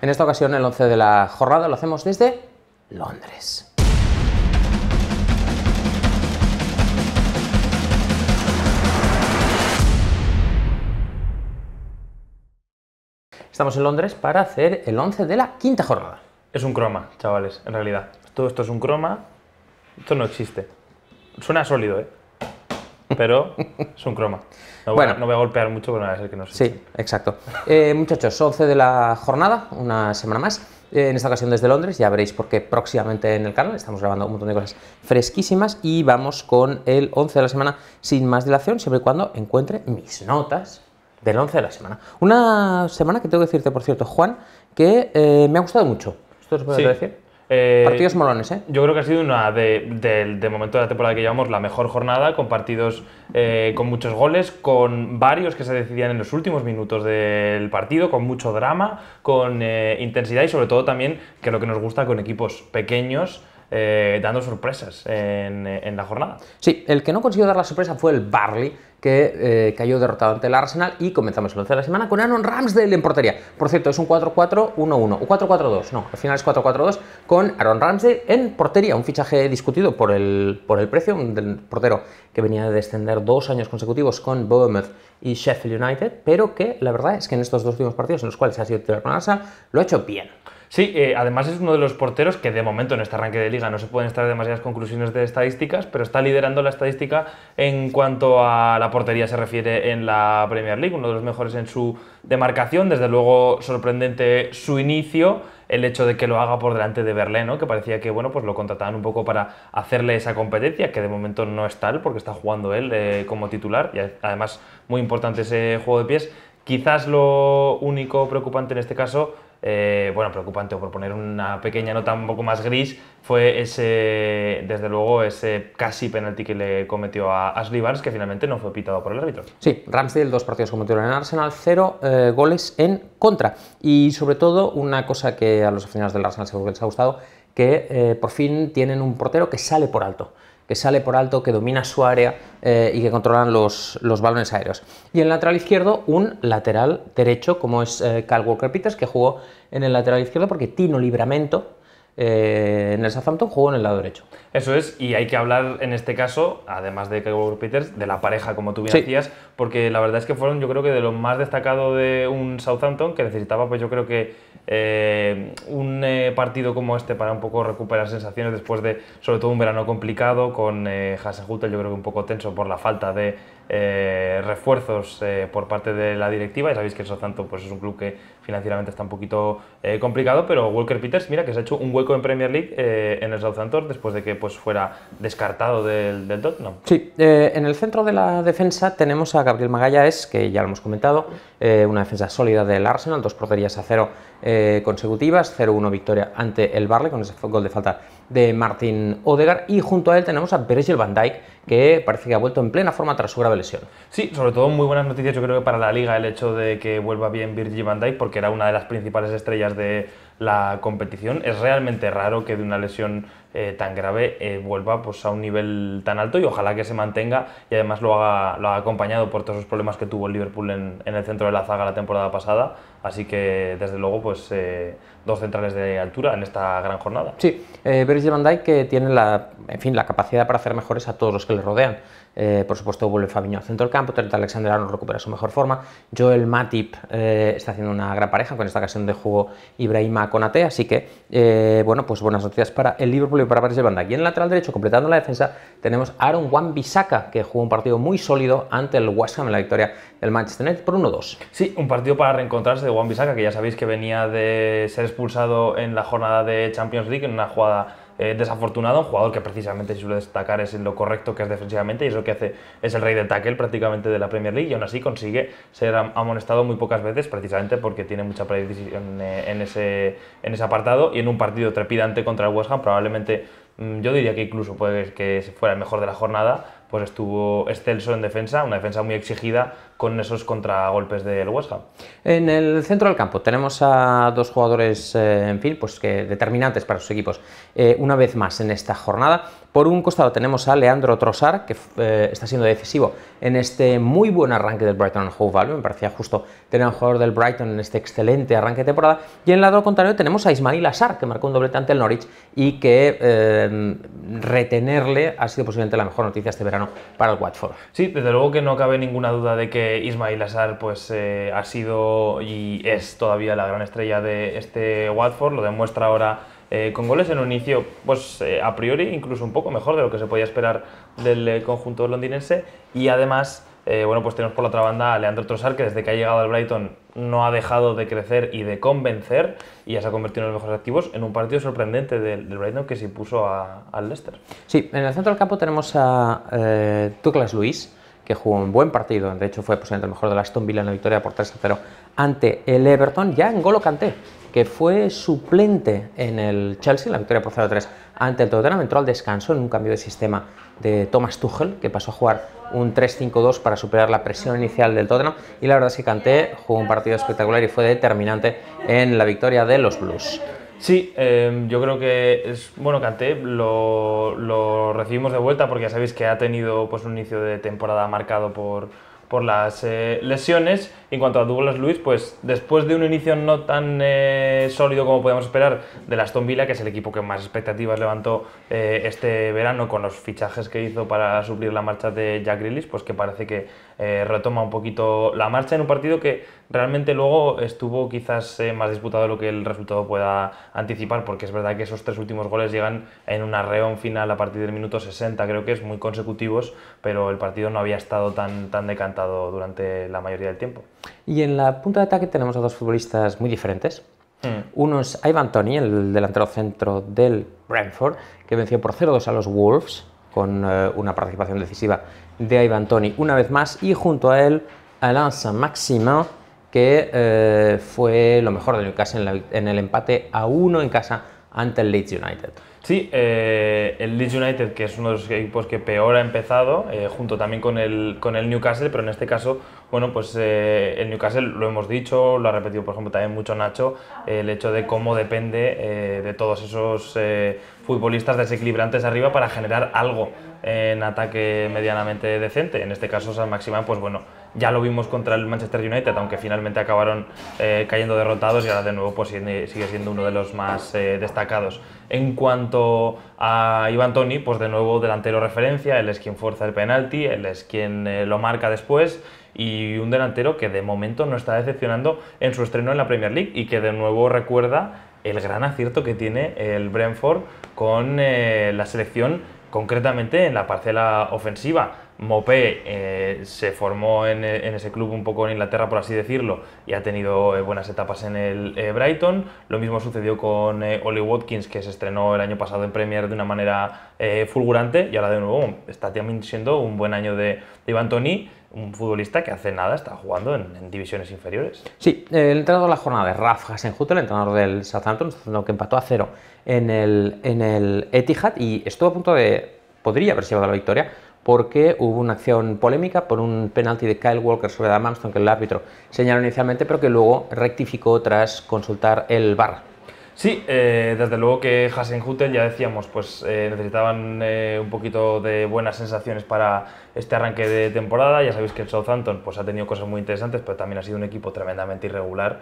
En esta ocasión el 11 de la jornada lo hacemos desde Londres. Estamos en Londres para hacer el 11 de la quinta jornada. Es un croma, chavales, en realidad. Todo esto es un croma. Esto no existe. Suena sólido, ¿eh? pero es un croma. No, bueno, voy, no voy a golpear mucho, pero nada, es ser que no sé. Sí, exacto. Eh, muchachos, 11 de la jornada, una semana más. Eh, en esta ocasión desde Londres, ya veréis por qué próximamente en el canal estamos grabando un montón de cosas fresquísimas y vamos con el 11 de la semana sin más dilación, siempre y cuando encuentre mis notas del 11 de la semana. Una semana que tengo que decirte, por cierto, Juan, que eh, me ha gustado mucho. ¿Esto se puede decir? Eh, partidos molones, ¿eh? Yo creo que ha sido una de, de, momento de la temporada que llevamos la mejor jornada, con partidos eh, con muchos goles, con varios que se decidían en los últimos minutos del partido, con mucho drama, con eh, intensidad y sobre todo también, que lo que nos gusta, con equipos pequeños. Eh, dando sorpresas en, la jornada. Sí, el que no consiguió dar la sorpresa fue el Barley, que eh, cayó derrotado ante el Arsenal y comenzamos el 11 de la semana con Aaron Ramsdale en portería. Por cierto, es un 4-4-1-1, o 4-4-2, no, al final es 4-4-2, con Aaron Ramsdale en portería, un fichaje discutido por el, por el precio, del portero que venía de descender dos años consecutivos con Bournemouth y Sheffield United, pero que la verdad es que en estos dos últimos partidos en los cuales ha sido titular con Arsenal, lo ha hecho bien. Sí, eh, además es uno de los porteros que de momento en este arranque de liga no se pueden estar demasiadas conclusiones de estadísticas, pero está liderando la estadística en cuanto a la portería se refiere en la Premier League, uno de los mejores en su demarcación, desde luego sorprendente su inicio, el hecho de que lo haga por delante de Berlín, que parecía que bueno, pues lo contrataban un poco para hacerle esa competencia, que de momento no es tal porque está jugando él eh, como titular y además muy importante ese juego de pies. Quizás lo único preocupante en este caso eh, bueno, preocupante, o por poner una pequeña nota un poco más gris, fue ese, desde luego, ese casi penalti que le cometió a Ashley que finalmente no fue pitado por el árbitro. Sí, Ramsdale, dos partidos cometieron en Arsenal, cero eh, goles en contra. Y sobre todo, una cosa que a los aficionados del Arsenal seguro que les ha gustado, que eh, por fin tienen un portero que sale por alto que sale por alto, que domina su área eh, y que controlan los, balones aéreos. Y en el lateral izquierdo, un lateral derecho, como es Carl eh, Cal Walker Peters, que jugó en el lateral izquierdo porque Tino Libramento eh, en el Southampton jugó en el lado derecho. Eso es, y hay que hablar en este caso, además de Kevin Peters, de la pareja, como tú bien decías, porque la verdad es que fueron, yo creo que de lo más destacado de un Southampton que necesitaba, pues yo creo que eh, un eh, partido como este para un poco recuperar sensaciones después de, sobre todo, un verano complicado con Hutter, yo creo que un poco tenso por la falta de eh, refuerzos eh, por parte de la directiva. Y sabéis que el Southampton pues, es un club que financieramente está un poquito eh, complicado, pero Walker Peters, mira que se ha hecho un hueco en Premier League en el Southampton después de que pues, fuera descartado del, del Tottenham. Sí, en el centro de la defensa tenemos a Gabriel Magallanes, que ya lo hemos comentado, una defensa sólida del Arsenal, dos porterías a cero eh, consecutivas, 0-1 victoria ante el Barley con ese gol de falta de Martin Odegar y junto a él tenemos a Virgil van Dijk que parece que ha vuelto en plena forma tras su grave lesión. Sí, sobre todo muy buenas noticias yo creo que para la liga el hecho de que vuelva bien Virgil van Dijk porque era una de las principales estrellas de la competición. Es realmente raro que de una lesión eh, tan grave eh, vuelva pues, a un nivel tan alto y ojalá que se mantenga y además lo haga, lo acompañado por todos los problemas que tuvo el Liverpool en, el centro de la zaga la temporada pasada. Así que desde luego pues eh, dos centrales de altura en esta gran jornada. Sí, Virgil van que tiene en fin, la capacidad para hacer mejores a todos los que le rodean. Eh, por supuesto, vuelve Fabiño al centro del campo. Trent Alexander Arnold recupera su mejor forma. Joel Matip eh, está haciendo una gran pareja. Con esta ocasión de juego Ibrahima Conate. Así que, eh, bueno, pues buenas noticias para el Liverpool y para de Banda. Aquí en el lateral derecho, completando la defensa, tenemos Aaron Wan Bissaka, que jugó un partido muy sólido ante el West Ham en la victoria del Manchester United por 1-2. Sí, un partido para reencontrarse de Wan Bissaka, que ya sabéis que venía de ser expulsado en la jornada de Champions League en una jugada eh, desafortunado, un jugador que precisamente si suele destacar es en lo correcto que es defensivamente y eso que hace es el rey de tackle prácticamente de la Premier League y aún así consigue ser amonestado muy pocas veces precisamente porque tiene mucha precisión eh, en ese, en ese apartado y en un partido trepidante contra el West Ham probablemente Mm, yo diría que incluso puede que fuera el mejor de la jornada, pues estuvo excelso en defensa, una defensa muy exigida con esos contragolpes del West Ham. En el centro del campo tenemos a dos jugadores, eh, en fin, pues que determinantes para sus equipos. Eh, una vez más en esta jornada, por un costado tenemos a Leandro Trossard, que eh, está siendo decisivo en este muy buen arranque del Brighton Hove Albion. Me parecía justo tener a un jugador del Brighton en este excelente arranque de temporada. Y en el lado contrario tenemos a Ismail Asar que marcó un doblete ante el Norwich y que retenerle ha sido posiblemente la mejor noticia este verano para el Watford. Sí, desde luego que no cabe ninguna duda de que Ismail Azar pues, eh, ha sido y es todavía la gran estrella de este Watford, lo demuestra ahora eh, con goles en un inicio, pues eh, a priori incluso un poco mejor de lo que se podía esperar del conjunto londinense y además eh, bueno, pues tenemos por la otra banda a Leandro Trossard, que desde que ha llegado al Brighton no ha dejado de crecer y de convencer y ya se ha convertido en los mejores activos en un partido sorprendente del, Brighton que se impuso al Leicester. Sí, en el centro del campo tenemos a eh, Luis, que jugó un buen partido, de hecho fue posiblemente el mejor de la Aston Villa en la victoria por 3 0 ante el Everton, ya en Golo canté, que fue suplente en el Chelsea en la victoria por 0 3 ante el Tottenham, entró al descanso en un cambio de sistema de Thomas Tuchel, que pasó a jugar un 3-5-2 para superar la presión inicial del Tottenham. Y la verdad es que Kanté jugó un partido espectacular y fue determinante en la victoria de los Blues. Sí, em, yo creo que es bueno Kanté lo, recibimos de vuelta porque ya sabéis que ha tenido pues un inicio de temporada marcado por por las eh, lesiones. En cuanto a Douglas Luis, pues después de un inicio no tan eh, sólido como podíamos esperar de la Aston Villa, que es el equipo que más expectativas levantó eh, este verano con los fichajes que hizo para suplir la marcha de Jack Grealish, pues que parece que eh, retoma un poquito la marcha en un partido que realmente luego estuvo quizás eh, más disputado de lo que el resultado pueda anticipar, porque es verdad que esos tres últimos goles llegan en un arreón final a partir del minuto 60, creo que es muy consecutivos, pero el partido no había estado tan, tan decantado durante la mayoría del tiempo. Y en la punta de ataque tenemos a dos futbolistas muy diferentes. Mm. Uno es Ivan Tony, el delantero centro del Brentford, que venció por 0-2 a los Wolves con eh, una participación decisiva de Ivan Toni una vez más y junto a él Alain Saint-Maximin que eh, fue lo mejor de Newcastle en, el empate a uno en casa ante el Leeds United. Sí, eh, el Leeds United, que es uno de los equipos que peor ha empezado, junto también con el, con el Newcastle, pero en este caso bueno, pues eh, el Newcastle lo hemos dicho, lo ha repetido por ejemplo también mucho Nacho, el hecho de cómo depende eh, de todos esos eh, futbolistas desequilibrantes arriba para generar algo en ataque medianamente decente. En este caso, San Maximán, pues bueno, ya lo vimos contra el Manchester United, aunque finalmente acabaron eh, cayendo derrotados y ahora de nuevo pues, sigue siendo uno de los más eh, destacados. En cuanto a Ivan Toni, pues de nuevo delantero referencia, él es quien fuerza el penalti, él es quien eh, lo marca después y un delantero que de momento no está decepcionando en su estreno en la Premier League y que de nuevo recuerda el gran acierto que tiene el Brentford con la selección concretamente en la parcela ofensiva Mopé eh, se formó eh, en, ese club un poco en Inglaterra, por así decirlo, y ha tenido eh, buenas etapas en el Brighton. Lo mismo sucedió con Ollie Watkins, que se estrenó el año pasado en Premier de una manera fulgurante, y ahora de nuevo está también siendo un buen año de, Ivan Iván Toni, un futbolista que hace nada está jugando en, divisiones inferiores. Sí, el entrenador de la jornada es Raf Hasenhutel, el entrenador del Southampton, que empató a cero en el, Etihad y estuvo a punto de... podría haber llevado la victoria porque hubo una acción polémica por un penalti de Kyle Walker sobre Adam Armstrong que el árbitro señaló inicialmente, pero que luego rectificó tras consultar el VAR. Sí, eh, desde luego que Hasenhutel, ya decíamos, pues eh, necesitaban eh, un poquito de buenas sensaciones para este arranque de temporada. Ya sabéis que el Southampton pues, ha tenido cosas muy interesantes, pero también ha sido un equipo tremendamente irregular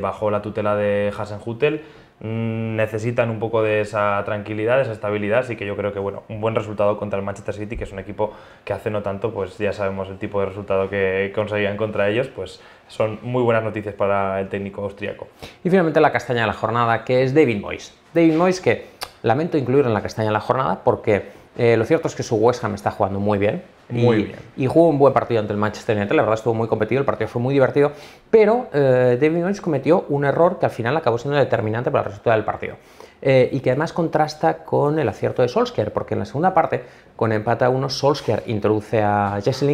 bajo la tutela de Hasenhutel. Mm, necesitan un poco de esa tranquilidad, de esa estabilidad, así que yo creo que bueno, un buen resultado contra el Manchester City, que es un equipo que hace no tanto, pues ya sabemos el tipo de resultado que conseguían contra ellos, pues son muy buenas noticias para el técnico austriaco. Y finalmente la castaña de la jornada, que es David Moyes. David Moyes que lamento incluir en la castaña de la jornada porque eh, lo cierto es que su West Ham está jugando muy bien. Muy y, bien. Y jugó un buen partido ante el Manchester United. La verdad estuvo muy competido, el partido fue muy divertido. Pero eh, David Moyes cometió un error que al final acabó siendo determinante para el resultado del partido. Eh, y que además contrasta con el acierto de Solskjaer, porque en la segunda parte, con empate a 1, Solskjaer introduce a Jesse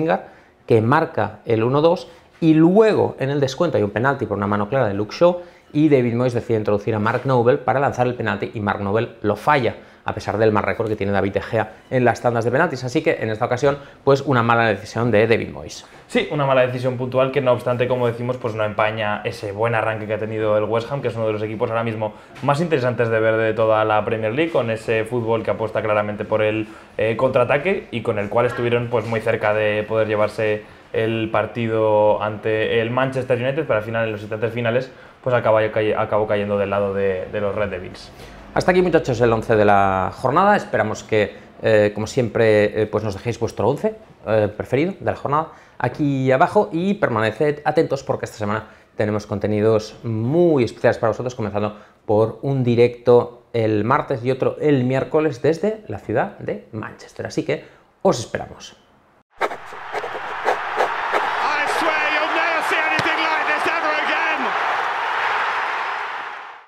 que marca el 1-2, y luego en el descuento hay un penalti por una mano clara de Luke Shaw y David Moyes decide introducir a Mark Noble para lanzar el penalti y Mark Noble lo falla, a pesar del más récord que tiene David Egea en las tandas de penaltis. Así que en esta ocasión, pues una mala decisión de David Moyes. Sí, una mala decisión puntual que no obstante, como decimos, pues no empaña ese buen arranque que ha tenido el West Ham, que es uno de los equipos ahora mismo más interesantes de ver de toda la Premier League, con ese fútbol que apuesta claramente por el eh, contraataque y con el cual estuvieron pues muy cerca de poder llevarse el partido ante el Manchester United, para al final en los instantes finales pues acabo acabó cayendo del lado de, los Red Devils. Hasta aquí muchachos el 11 de la jornada, esperamos que eh, como siempre eh, pues nos dejéis vuestro 11 eh, preferido de la jornada aquí abajo y permaneced atentos porque esta semana tenemos contenidos muy especiales para vosotros comenzando por un directo el martes y otro el miércoles desde la ciudad de Manchester, así que os esperamos.